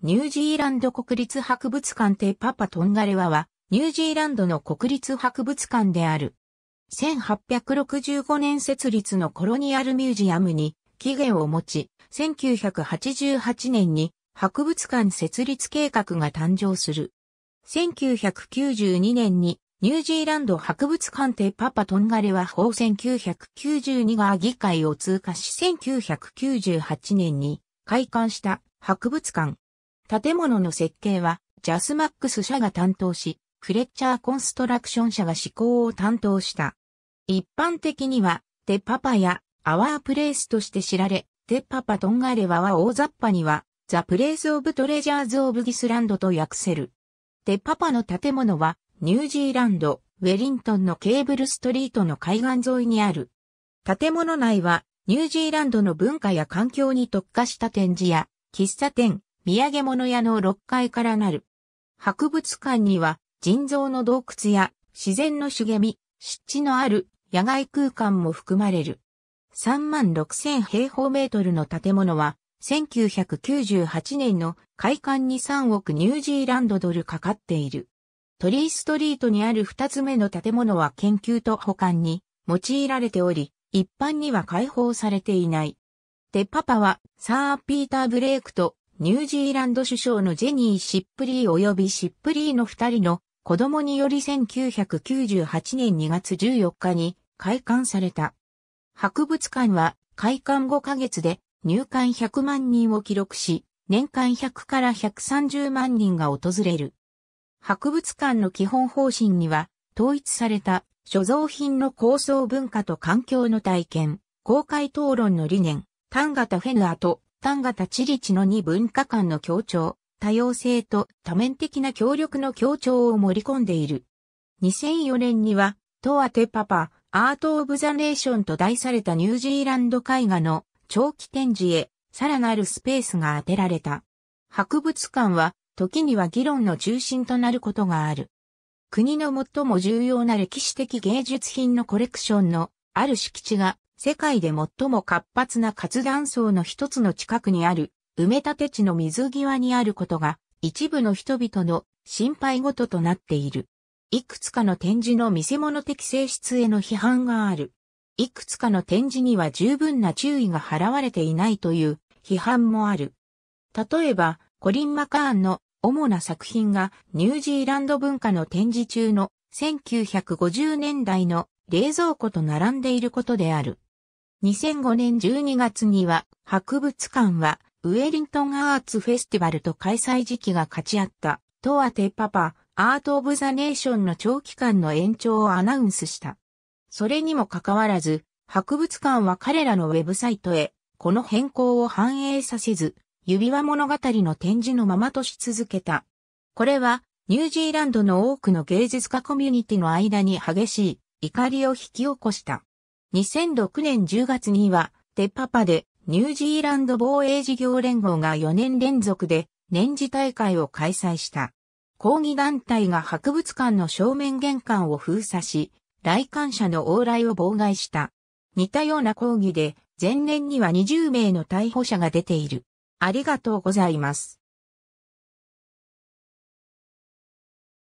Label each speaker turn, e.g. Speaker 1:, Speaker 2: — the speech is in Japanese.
Speaker 1: ニュージーランド国立博物館テパパトンガレワは、ニュージーランドの国立博物館である。1865年設立のコロニアルミュージアムに起源を持ち、1988年に博物館設立計画が誕生する。1992年にニュージーランド博物館テパパトンガレワ法1992が議会を通過し1998年に開館した博物館。建物の設計は、ジャスマックス社が担当し、フレッチャーコンストラクション社が施工を担当した。一般的には、テパパやアワープレイスとして知られ、テパパトンガレワは大雑把には、ザ・プレイス・オブ・トレジャーズ・オブ・ギスランドと訳せる。テパパの建物は、ニュージーランド、ウェリントンのケーブルストリートの海岸沿いにある。建物内は、ニュージーランドの文化や環境に特化した展示や、喫茶店、土産物屋の6階からなる。博物館には人造の洞窟や自然の茂み、湿地のある野外空間も含まれる。36,000平方メートルの建物は、1998年の開館に3億ニュージーランドドルかかっている。トリーストリートにある2つ目の建物は研究と保管に用いられており、一般には開放されていない。で、パパはサー・ピーター・ブレイクとニュージーランド首相のジェニー・シップリー及びシップリーの二人の子供により1998年2月14日に開館された。博物館は開館5ヶ月で入館100万人を記録し、年間100から130万人が訪れる。博物館の基本方針には、統一された所蔵品の構想文化と環境の体験、公開討論の理念、タンガタ・フェヌアと単型地理地の2文化間の協調、多様性と多面的な協力の協調を盛り込んでいる。2004年には、トアテパパ、アート・オブ・ザ・ネーションと題されたニュージーランド絵画の長期展示へさらなるスペースが当てられた。博物館は時には議論の中心となることがある。国の最も重要な歴史的芸術品のコレクションのある敷地が世界で最も活発な活断層の一つの近くにある埋め立て地の水際にあることが一部の人々の心配事となっている。いくつかの展示の見せ物的性質への批判がある。いくつかの展示には十分な注意が払われていないという批判もある。例えば、コリン・マカーンの主な作品がニュージーランド文化の展示中の1950年代の冷蔵庫と並んでいることである。2005年12月には、博物館は、ウェリントンアーツフェスティバルと開催時期が勝ち合った、とアテパパ、アート・オブ・ザ・ネーションの長期間の延長をアナウンスした。それにもかかわらず、博物館は彼らのウェブサイトへ、この変更を反映させず、指輪物語の展示のままとし続けた。これは、ニュージーランドの多くの芸術家コミュニティの間に激しい怒りを引き起こした。2006年10月には、テパパでニュージーランド防衛事業連合が4年連続で年次大会を開催した。抗議団体が博物館の正面玄関を封鎖し、来館者の往来を妨害した。似たような抗議で、前年には20名の逮捕者が出ている。ありがとうございます。